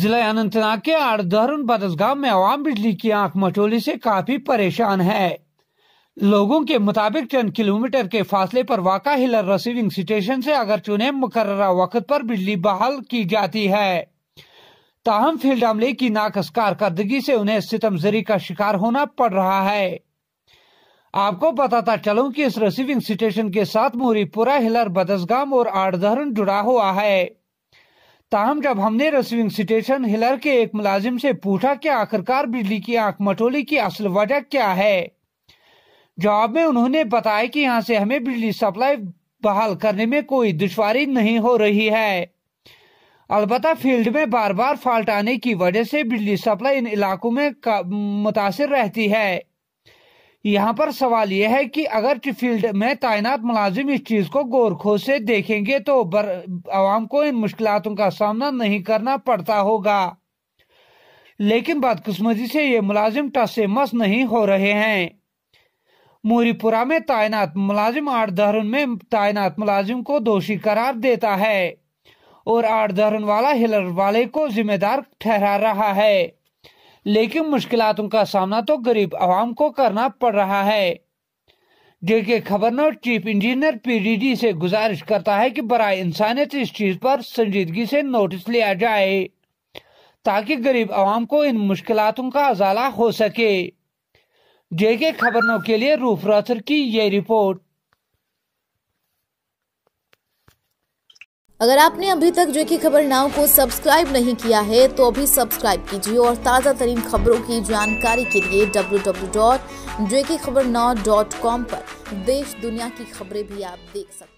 जिला अनंतनाग के बदस बदसगांव में आवाम बिजली की आंख मटोली से काफी परेशान है लोगों के मुताबिक चंद किलोमीटर के फासले पर वाका हिलर रिसीविंग स्टेशन से अगर चुने मुकर्रा वक्त पर बिजली बहाल की जाती है ताहम फील्ड अमले की नाकस कारकर्दगी से उन्हें सितमजरी का शिकार होना पड़ रहा है आपको बताता चलूं कि इस रिसीविंग स्टेशन के साथ मोरीपुरा हिलर बदसगाम और आड़धरन जुड़ा हुआ है ताहम जब हमने रसिविंग स्टेशन हिलर के एक मुलाजिम से पूछा कि आखिरकार बिजली की आंख मटोली की असल वजह क्या है जवाब में उन्होंने बताया कि यहाँ से हमें बिजली सप्लाई बहाल करने में कोई दुश्वारी नहीं हो रही है अलबत् फील्ड में बार बार फॉल्ट आने की वजह से बिजली सप्लाई इन इलाकों में मुतासर रहती है यहाँ पर सवाल यह है कि अगर फील्ड में तैनात मुलाजिम इस चीज को गोरखों से देखेंगे तो आवाम को इन मुश्किलों का सामना नहीं करना पड़ता होगा लेकिन बदकिस्मती से ये मुलाजिम टस से मस नहीं हो रहे हैं मोरीपुरा में तैनात मुलाजिम आठ दहरन में तैनात मुलाजिम को दोषी करार देता है और आठ दहरन वाला हिलर वाले को जिम्मेदार ठहरा रहा है लेकिन मुश्किलों का सामना तो गरीब आवाम को करना पड़ रहा है जेके खबरनर चीफ इंजीनियर पीडीडी से गुजारिश करता है कि बरा इंसानियत इस चीज पर संजीदगी से नोटिस लिया जाए ताकि गरीब आवाम को इन मुश्किलों का अजाला हो सके जेके खबरनों के लिए रूफ रथर की ये रिपोर्ट अगर आपने अभी तक जो की खबर नाव को सब्सक्राइब नहीं किया है तो अभी सब्सक्राइब कीजिए और ताज़ा तरीन खबरों की जानकारी के लिए डब्ल्यू डब्ल्यू डॉट जे खबर नाव डॉट कॉम पर देश दुनिया की खबरें भी आप देख सकते